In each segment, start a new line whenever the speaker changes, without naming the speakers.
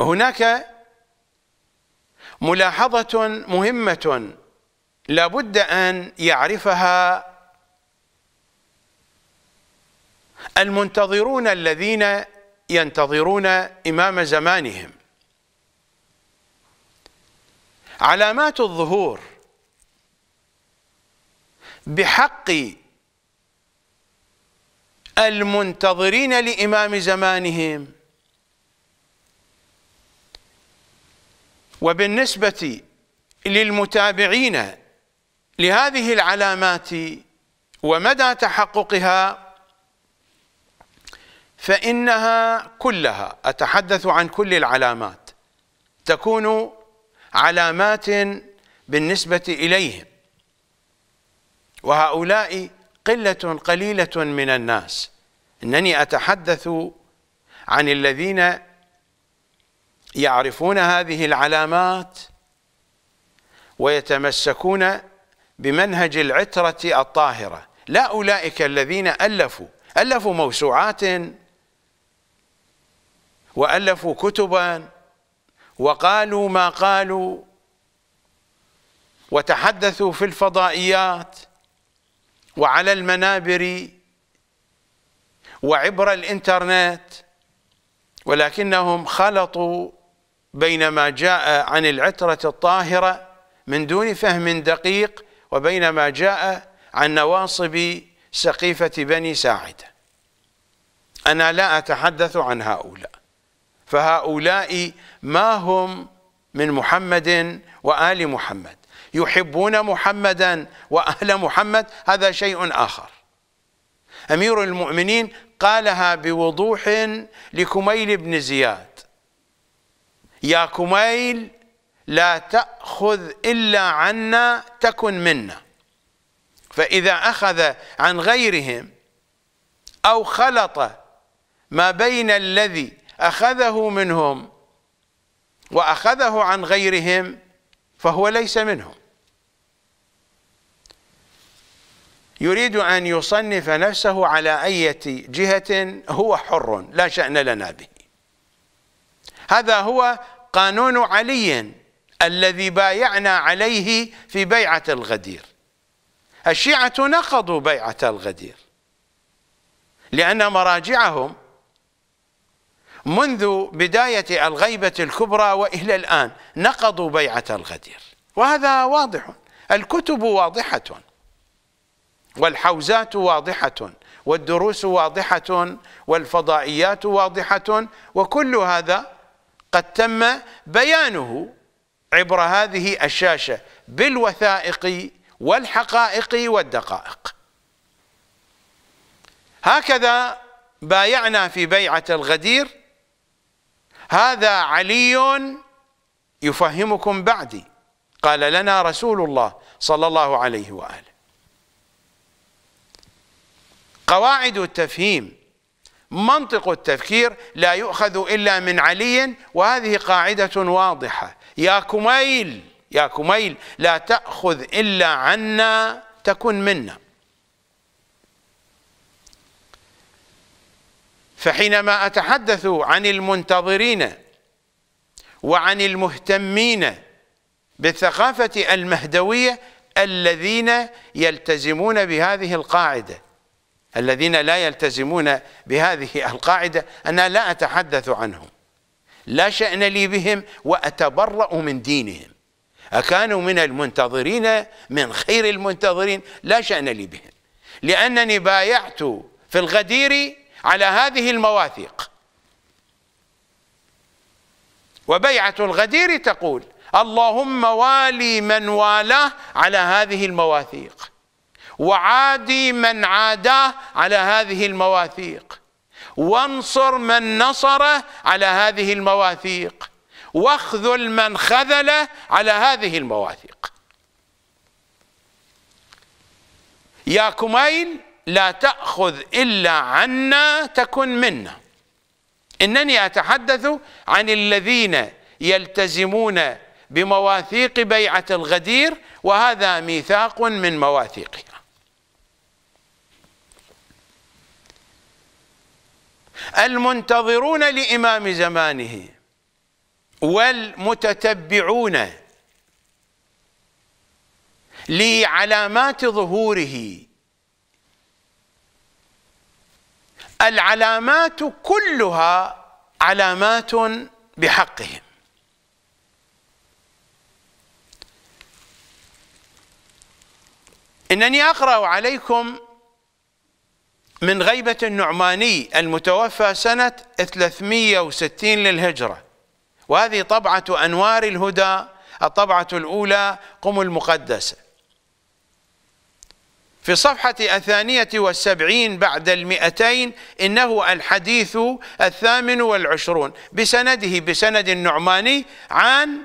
هناك ملاحظة مهمة لا بد أن يعرفها المنتظرون الذين ينتظرون إمام زمانهم علامات الظهور بحق المنتظرين لإمام زمانهم وبالنسبة للمتابعين لهذه العلامات ومدى تحققها فإنها كلها أتحدث عن كل العلامات تكون علامات بالنسبة إليهم وهؤلاء قلة قليلة من الناس إنني أتحدث عن الذين يعرفون هذه العلامات ويتمسكون بمنهج العترة الطاهرة لا أولئك الذين ألفوا ألفوا موسوعات وألفوا كتبا وقالوا ما قالوا وتحدثوا في الفضائيات وعلى المنابر وعبر الإنترنت ولكنهم خلطوا بين ما جاء عن العترة الطاهرة من دون فهم دقيق وبين ما جاء عن نواصب سقيفة بني ساعدة أنا لا أتحدث عن هؤلاء فهؤلاء ما هم من محمد وآل محمد يحبون محمدا وأهل محمد هذا شيء آخر أمير المؤمنين قالها بوضوح لكميل بن زياد يا كميل لا تأخذ إلا عنا تكن منا فإذا أخذ عن غيرهم أو خلط ما بين الذي أخذه منهم وأخذه عن غيرهم فهو ليس منهم يريد أن يصنف نفسه على أي جهة هو حر لا شأن لنا به هذا هو قانون علي الذي بايعنا عليه في بيعة الغدير الشيعة نقضوا بيعة الغدير لأن مراجعهم منذ بداية الغيبة الكبرى وإلى الآن نقضوا بيعة الغدير وهذا واضح الكتب واضحة والحوزات واضحة والدروس واضحة والفضائيات واضحة وكل هذا قد تم بيانه عبر هذه الشاشة بالوثائق والحقائق والدقائق هكذا بايعنا في بيعة الغدير هذا علي يفهمكم بعدي قال لنا رسول الله صلى الله عليه وآله قواعد التفهيم منطق التفكير لا يؤخذ إلا من علي وهذه قاعدة واضحة يا كميل يا كميل لا تأخذ إلا عنا تكن منا فحينما أتحدث عن المنتظرين وعن المهتمين بالثقافة المهدوية الذين يلتزمون بهذه القاعدة الذين لا يلتزمون بهذه القاعدة أنا لا أتحدث عنهم لا شأن لي بهم وأتبرأ من دينهم أكانوا من المنتظرين من خير المنتظرين لا شأن لي بهم لأنني بايعت في الغدير على هذه المواثيق وبيعة الغدير تقول اللهم والي من والاه على هذه المواثيق وعادي من عاداه على هذه المواثيق وانصر من نصره على هذه المواثيق واخذل من خذله على هذه المواثيق يا كميل لا تأخذ إلا عنا تكن منا إنني أتحدث عن الذين يلتزمون بمواثيق بيعة الغدير وهذا ميثاق من مواثيقها المنتظرون لإمام زمانه والمتتبعون لعلامات ظهوره العلامات كلها علامات بحقهم إنني أقرأ عليكم من غيبة النعماني المتوفى سنة 360 للهجرة وهذه طبعة أنوار الهدى الطبعة الأولى قم المقدسة في صفحة الثانية والسبعين بعد المئتين إنه الحديث الثامن والعشرون بسنده بسند النعماني عن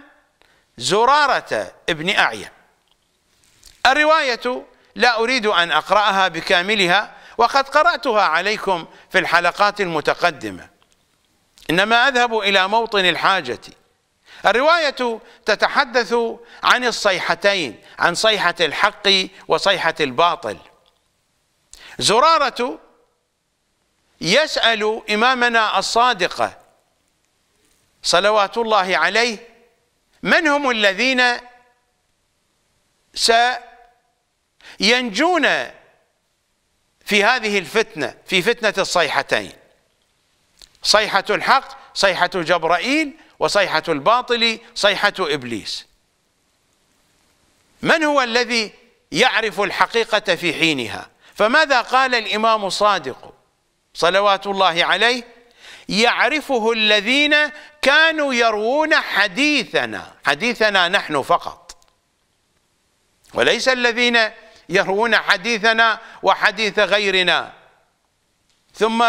زرارة ابن أعين الرواية لا أريد أن أقرأها بكاملها وقد قرأتها عليكم في الحلقات المتقدمة إنما أذهب إلى موطن الحاجة الرواية تتحدث عن الصيحتين عن صيحة الحق وصيحة الباطل زرارة يسأل إمامنا الصادق صلوات الله عليه من هم الذين سينجون في هذه الفتنة في فتنة الصيحتين صيحة الحق صيحة جبرائيل وصيحة الباطل صيحة إبليس من هو الذي يعرف الحقيقة في حينها فماذا قال الإمام الصادق صلوات الله عليه يعرفه الذين كانوا يروون حديثنا حديثنا نحن فقط وليس الذين يروون حديثنا وحديث غيرنا ثم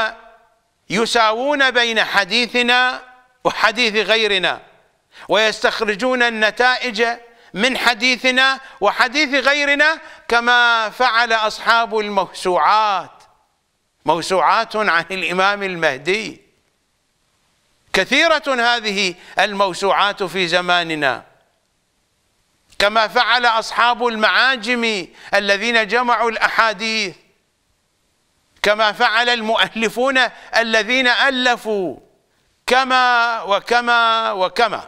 يساوون بين حديثنا وحديث غيرنا ويستخرجون النتائج من حديثنا وحديث غيرنا كما فعل أصحاب الموسوعات موسوعات عن الإمام المهدي كثيرة هذه الموسوعات في زماننا كما فعل أصحاب المعاجم الذين جمعوا الأحاديث كما فعل المؤلفون الذين ألفوا كما وكما وكما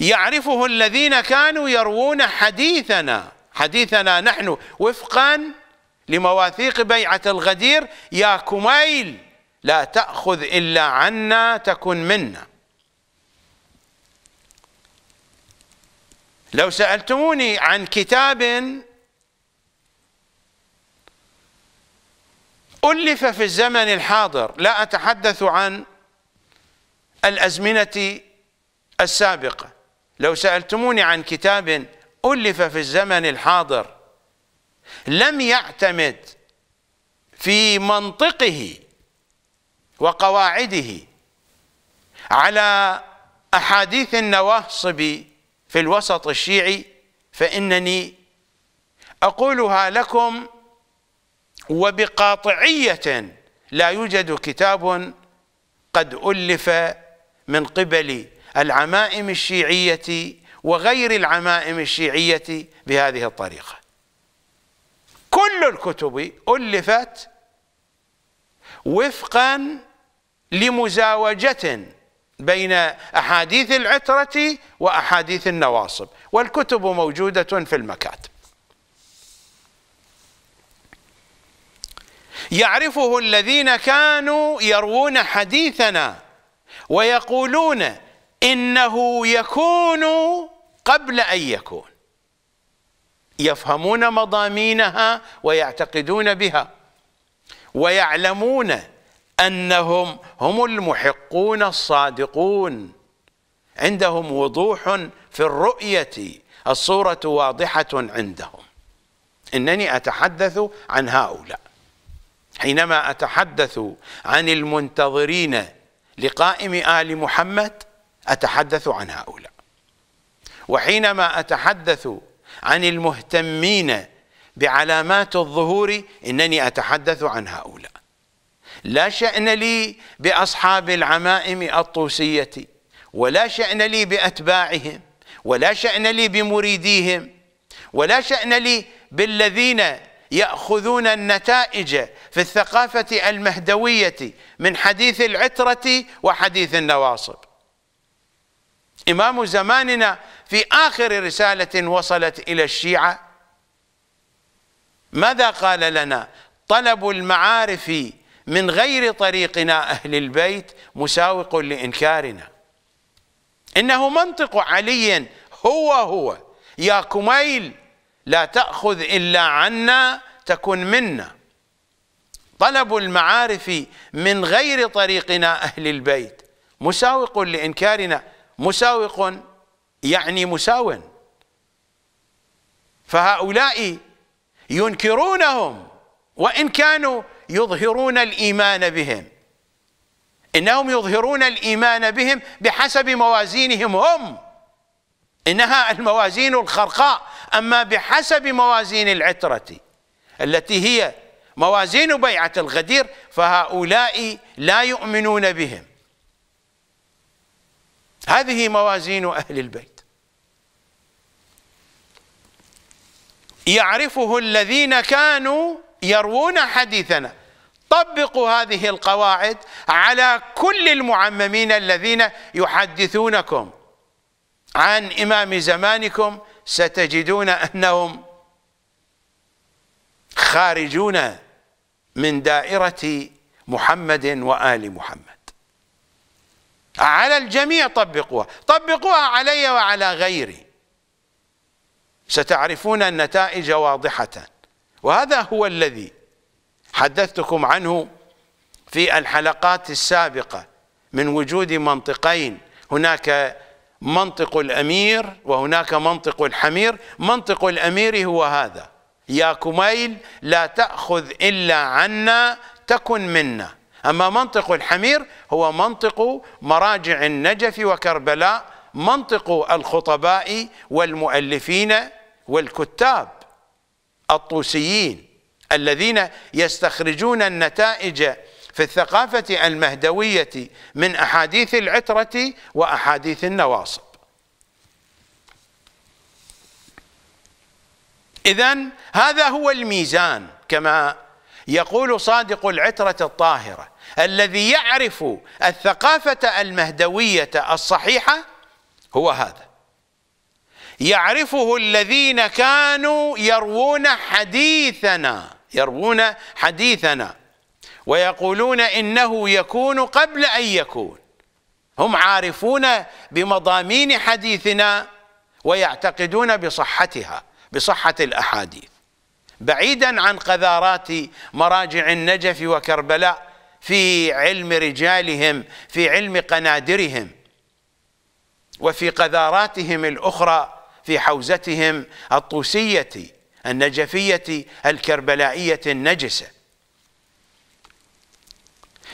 يعرفه الذين كانوا يروون حديثنا حديثنا نحن وفقا لمواثيق بيعة الغدير يا كميل لا تأخذ إلا عنا تكن منا لو سألتموني عن كتاب ألف في الزمن الحاضر لا أتحدث عن الأزمنة السابقة لو سألتموني عن كتاب ألف في الزمن الحاضر لم يعتمد في منطقه وقواعده على أحاديث النواصب في الوسط الشيعي فإنني أقولها لكم وبقاطعية لا يوجد كتاب قد ألف من قبل العمائم الشيعية وغير العمائم الشيعية بهذه الطريقة كل الكتب ألفت وفقا لمزاوجة بين أحاديث العترة وأحاديث النواصب والكتب موجودة في المكاتب يعرفه الذين كانوا يروون حديثنا ويقولون إنه يكون قبل أن يكون يفهمون مضامينها ويعتقدون بها ويعلمون أنهم هم المحقون الصادقون عندهم وضوح في الرؤية الصورة واضحة عندهم إنني أتحدث عن هؤلاء حينما أتحدث عن المنتظرين لقائم آل محمد أتحدث عن هؤلاء وحينما أتحدث عن المهتمين بعلامات الظهور إنني أتحدث عن هؤلاء لا شأن لي بأصحاب العمائم الطوسية ولا شأن لي بأتباعهم ولا شأن لي بمريديهم ولا شأن لي بالذين يأخذون النتائج في الثقافة المهدوية من حديث العترة وحديث النواصب إمام زماننا في آخر رسالة وصلت إلى الشيعة ماذا قال لنا طلب المعارف من غير طريقنا أهل البيت مساوق لإنكارنا إنه منطق علي هو هو يا كميل لا تأخذ إلا عنا تكن منا طلب المعارف من غير طريقنا أهل البيت مساوق لإنكارنا مساوق يعني مساو فهؤلاء ينكرونهم وإن كانوا يظهرون الإيمان بهم إنهم يظهرون الإيمان بهم بحسب موازينهم هم إنها الموازين الخرقاء أما بحسب موازين العترة التي هي موازين بيعة الغدير فهؤلاء لا يؤمنون بهم هذه موازين أهل البيت يعرفه الذين كانوا يروون حديثنا طبقوا هذه القواعد على كل المعممين الذين يحدثونكم عن إمام زمانكم ستجدون أنهم خارجون من دائرة محمد وآل محمد على الجميع طبقوها طبقوها علي وعلى غيري ستعرفون النتائج واضحة وهذا هو الذي حدثتكم عنه في الحلقات السابقة من وجود منطقين هناك منطق الأمير وهناك منطق الحمير منطق الأمير هو هذا يا كميل لا تأخذ إلا عنا تكن منا أما منطق الحمير هو منطق مراجع النجف وكربلاء منطق الخطباء والمؤلفين والكتاب الطوسيين الذين يستخرجون النتائج في الثقافة المهدوية من أحاديث العترة وأحاديث النواصب إذا هذا هو الميزان كما يقول صادق العترة الطاهرة الذي يعرف الثقافة المهدوية الصحيحة هو هذا يعرفه الذين كانوا يروون حديثنا يروون حديثنا ويقولون إنه يكون قبل أن يكون هم عارفون بمضامين حديثنا ويعتقدون بصحتها بصحة الأحاديث بعيدا عن قذارات مراجع النجف وكربلاء في علم رجالهم في علم قنادرهم وفي قذاراتهم الأخرى في حوزتهم الطوسية النجفية الكربلائية النجسة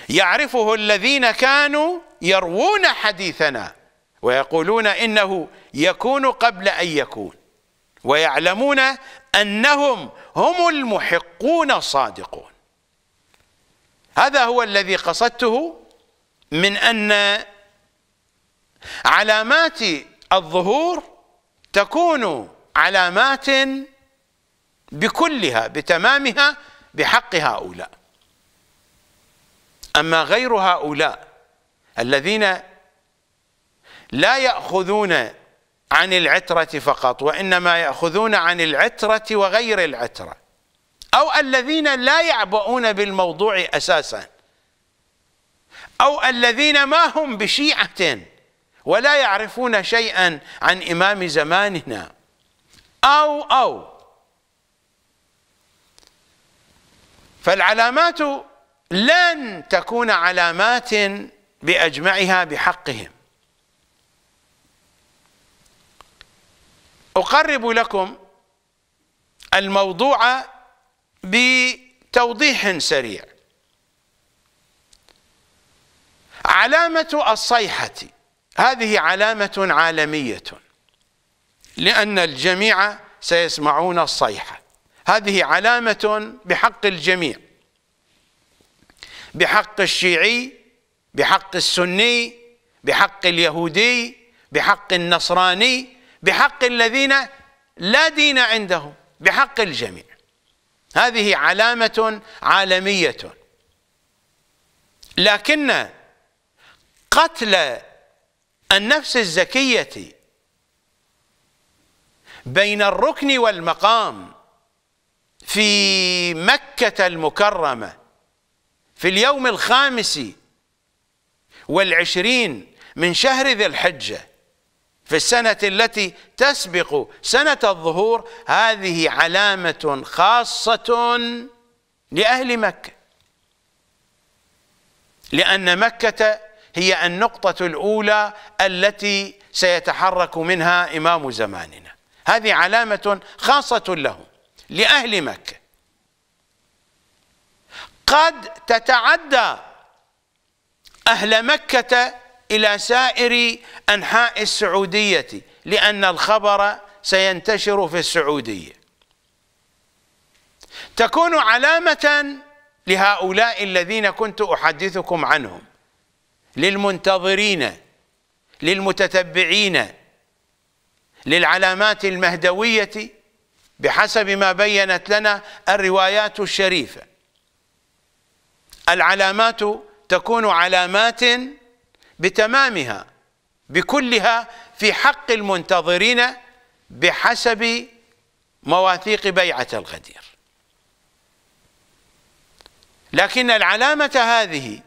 يعرفه الذين كانوا يروون حديثنا ويقولون إنه يكون قبل أن يكون ويعلمون أنهم هم المحقون الصادقون هذا هو الذي قصدته من أن علامات الظهور تكون علامات بكلها بتمامها بحق هؤلاء أما غير هؤلاء الذين لا يأخذون عن العترة فقط وإنما يأخذون عن العترة وغير العترة أو الذين لا يعبؤون بالموضوع أساسا أو الذين ما هم بشيعة ولا يعرفون شيئا عن إمام زماننا أو أو فالعلامات لن تكون علامات بأجمعها بحقهم أقرب لكم الموضوع بتوضيح سريع علامة الصيحة هذه علامة عالمية لأن الجميع سيسمعون الصيحة هذه علامة بحق الجميع بحق الشيعي بحق السني بحق اليهودي بحق النصراني بحق الذين لا دين عندهم بحق الجميع هذه علامة عالمية لكن قتل النفس الزكية بين الركن والمقام في مكة المكرمة في اليوم الخامس والعشرين من شهر ذي الحجة في السنة التي تسبق سنة الظهور هذه علامة خاصة لأهل مكة لأن مكة هي النقطة الأولى التي سيتحرك منها إمام زماننا هذه علامة خاصة له لأهل مكة قد تتعدى أهل مكة إلى سائر أنحاء السعودية لأن الخبر سينتشر في السعودية تكون علامة لهؤلاء الذين كنت أحدثكم عنهم للمنتظرين للمتتبعين للعلامات المهدوية بحسب ما بينت لنا الروايات الشريفة العلامات تكون علامات بتمامها بكلها في حق المنتظرين بحسب مواثيق بيعة الغدير لكن العلامة هذه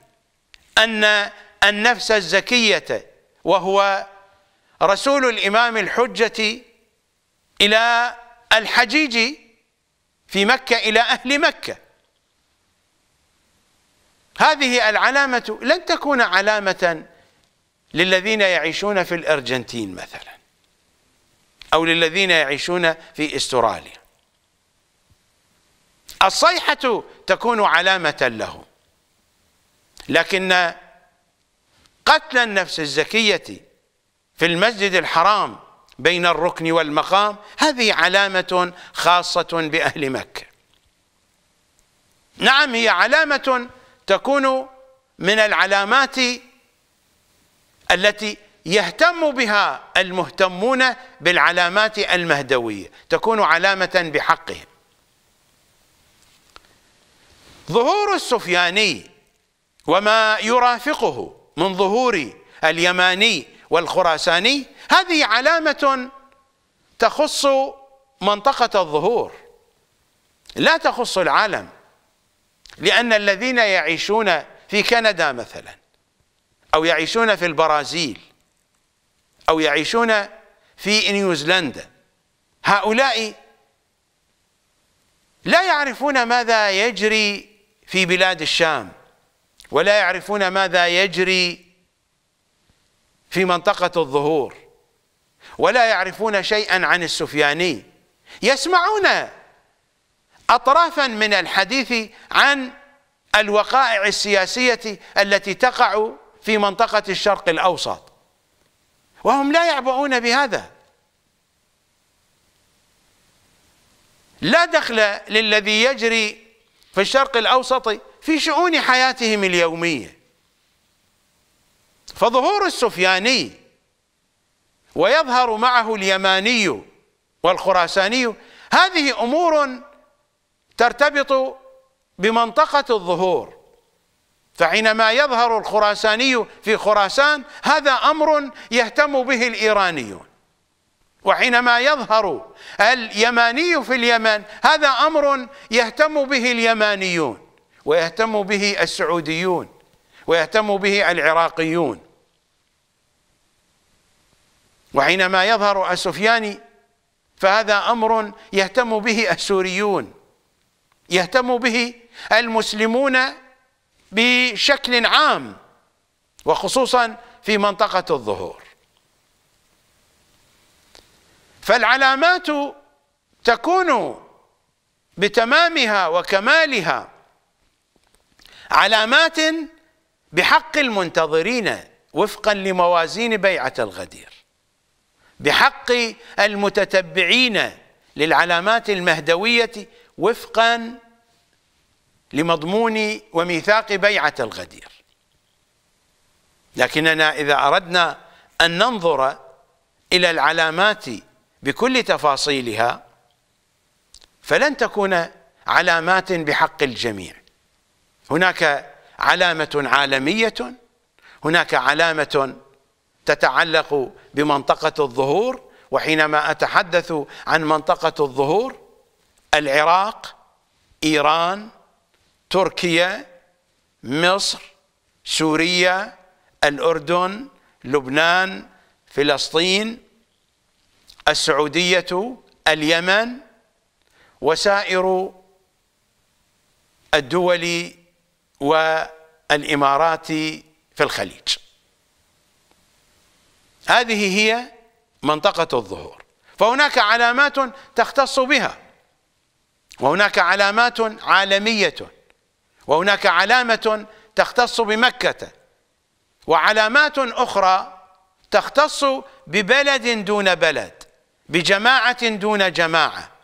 أن النفس الزكية وهو رسول الإمام الحجة إلى الحجيج في مكة إلى أهل مكة هذه العلامة لن تكون علامة للذين يعيشون في الأرجنتين مثلا أو للذين يعيشون في استراليا الصيحة تكون علامة لهم لكن قتل النفس الزكية في المسجد الحرام بين الركن والمقام هذه علامة خاصة بأهل مكة نعم هي علامة تكون من العلامات التي يهتم بها المهتمون بالعلامات المهدوية تكون علامة بحقهم ظهور السفياني وما يرافقه من ظهور اليماني والخراساني هذه علامة تخص منطقة الظهور لا تخص العالم لأن الذين يعيشون في كندا مثلا أو يعيشون في البرازيل أو يعيشون في نيوزيلندا هؤلاء لا يعرفون ماذا يجري في بلاد الشام ولا يعرفون ماذا يجري في منطقة الظهور ولا يعرفون شيئا عن السفياني يسمعون أطرافا من الحديث عن الوقائع السياسية التي تقع في منطقة الشرق الأوسط وهم لا يعبؤون بهذا لا دخل للذي يجري في الشرق الأوسط في شؤون حياتهم اليومية فظهور السفياني ويظهر معه اليماني والخراساني هذه أمور ترتبط بمنطقة الظهور فحينما يظهر الخراساني في خراسان هذا أمر يهتم به الإيرانيون وحينما يظهر اليماني في اليمن هذا أمر يهتم به اليمانيون ويهتم به السعوديون ويهتم به العراقيون وحينما يظهر السفياني فهذا أمر يهتم به السوريون يهتم به المسلمون بشكل عام وخصوصا في منطقة الظهور فالعلامات تكون بتمامها وكمالها علامات بحق المنتظرين وفقا لموازين بيعة الغدير بحق المتتبعين للعلامات المهدوية وفقا لمضمون وميثاق بيعة الغدير لكننا إذا أردنا أن ننظر إلى العلامات بكل تفاصيلها فلن تكون علامات بحق الجميع هناك علامة عالمية هناك علامة تتعلق بمنطقة الظهور وحينما أتحدث عن منطقة الظهور العراق إيران تركيا مصر سوريا الأردن لبنان فلسطين السعودية اليمن وسائر الدول والإمارات في الخليج هذه هي منطقة الظهور فهناك علامات تختص بها وهناك علامات عالمية وهناك علامة تختص بمكة وعلامات أخرى تختص ببلد دون بلد بجماعة دون جماعة